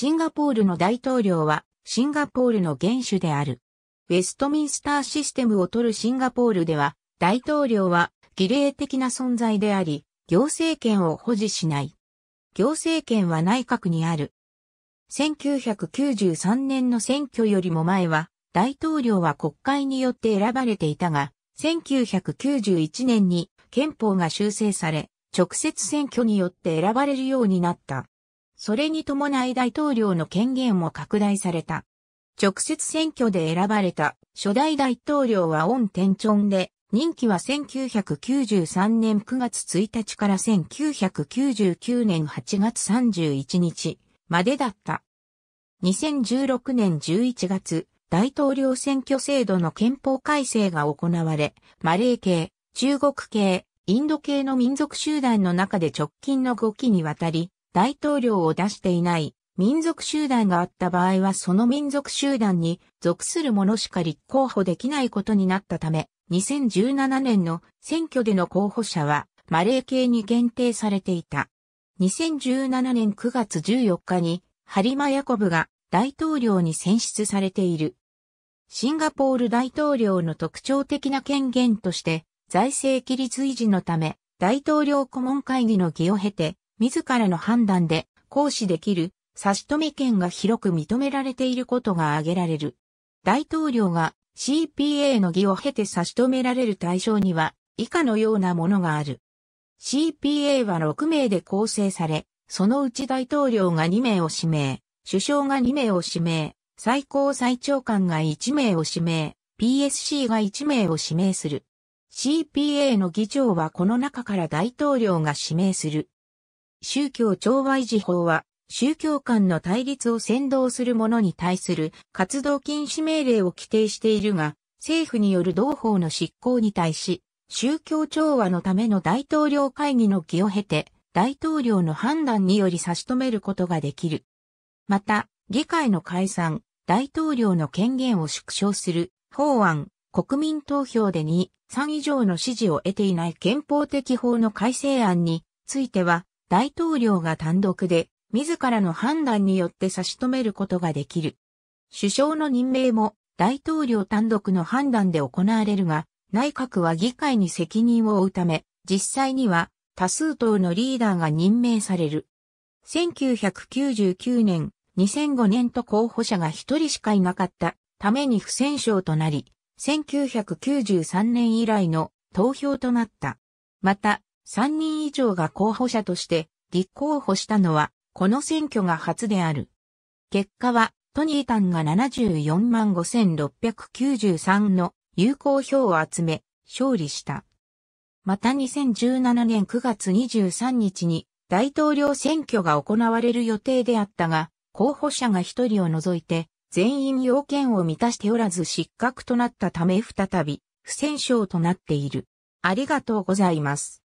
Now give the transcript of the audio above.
シンガポールの大統領は、シンガポールの元首である。ウェストミンスターシステムを取るシンガポールでは、大統領は儀礼的な存在であり、行政権を保持しない。行政権は内閣にある。1993年の選挙よりも前は、大統領は国会によって選ばれていたが、1991年に憲法が修正され、直接選挙によって選ばれるようになった。それに伴い大統領の権限も拡大された。直接選挙で選ばれた初代大統領はオン・テンチョンで、任期は1993年9月1日から1999年8月31日までだった。2016年11月、大統領選挙制度の憲法改正が行われ、マレー系、中国系、インド系の民族集団の中で直近の5期にわたり、大統領を出していない民族集団があった場合はその民族集団に属する者しか立候補できないことになったため、2017年の選挙での候補者はマレー系に限定されていた。2017年9月14日にハリマ・ヤコブが大統領に選出されている。シンガポール大統領の特徴的な権限として財政規律維持のため大統領顧問会議の議を経て自らの判断で行使できる差し止め権が広く認められていることが挙げられる。大統領が CPA の儀を経て差し止められる対象には以下のようなものがある。CPA は6名で構成され、そのうち大統領が2名を指名、首相が2名を指名、最高裁長官が1名を指名、PSC が1名を指名する。CPA の議長はこの中から大統領が指名する。宗教調和維持法は、宗教間の対立を先導する者に対する活動禁止命令を規定しているが、政府による同法の執行に対し、宗教調和のための大統領会議の議を経て、大統領の判断により差し止めることができる。また、議会の解散、大統領の権限を縮小する法案、国民投票で2、3以上の支持を得ていない憲法的法の改正案については、大統領が単独で自らの判断によって差し止めることができる。首相の任命も大統領単独の判断で行われるが、内閣は議会に責任を負うため、実際には多数党のリーダーが任命される。1999年、2005年と候補者が一人しかいなかったために不戦勝となり、1993年以来の投票となった。また、3人以上が候補者として立候補したのは、この選挙が初である。結果は、トニータンが74万5693の有効票を集め、勝利した。また2017年9月23日に大統領選挙が行われる予定であったが、候補者が一人を除いて全員要件を満たしておらず失格となったため再び不戦勝となっている。ありがとうございます。